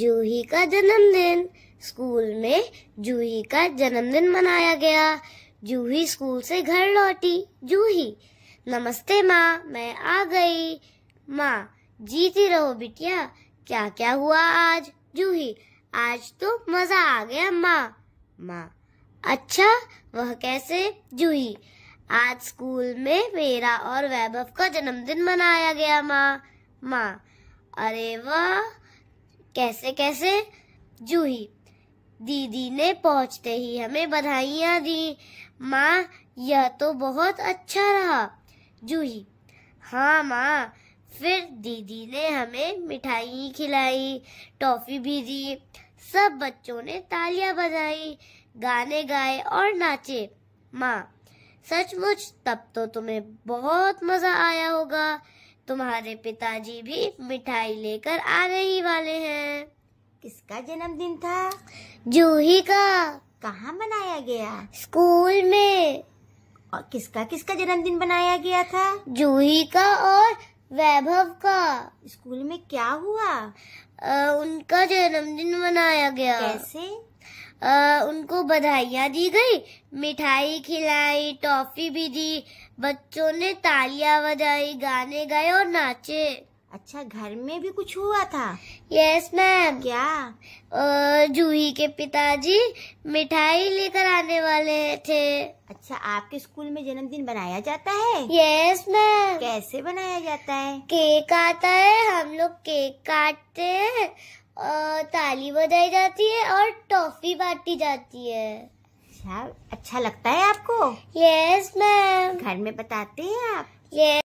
जूही का जन्मदिन स्कूल में जूही का जन्मदिन मनाया गया जूही स्कूल से घर लौटी जूही नमस्ते माँ मैं आ गई माँ जीती रहो बिटिया क्या क्या हुआ आज जूही आज तो मजा आ गया माँ माँ अच्छा वह कैसे जूही आज स्कूल में मेरा और वैभव का जन्मदिन मनाया गया माँ माँ अरे वाह कैसे कैसे जूही दीदी ने पहुंचते ही हमें बधाइयाँ दी माँ यह तो बहुत अच्छा रहा जूही हाँ माँ फिर दीदी ने हमें मिठाई खिलाई टॉफी भी दी सब बच्चों ने तालियां बजाई गाने गाए और नाचे माँ सचमुच तब तो तुम्हें बहुत मजा आया होगा तुम्हारे पिताजी भी मिठाई लेकर आने ही वाले हैं किसका जन्मदिन था जूही का कहाँ मनाया गया स्कूल में और किसका किसका जन्मदिन बनाया गया था जूही का और वैभव का स्कूल में क्या हुआ आ, उनका जन्मदिन मनाया गया कैसे आ, उनको बधाइयाँ दी गई मिठाई खिलाई टॉफी भी दी बच्चों ने तालियां बजाई गाने गाए और नाचे अच्छा घर में भी कुछ हुआ था यस मैम क्या जूही के पिताजी मिठाई लेकर आने वाले थे अच्छा आपके स्कूल में जन्मदिन बनाया जाता है यस मैम कैसे बनाया जाता है केक आता है हम लोग केक काटते हैं ताली बजाई जाती है और टॉफी बांटी जाती है अच्छा, अच्छा लगता है आपको यस मैम घर में बताते हैं आप यस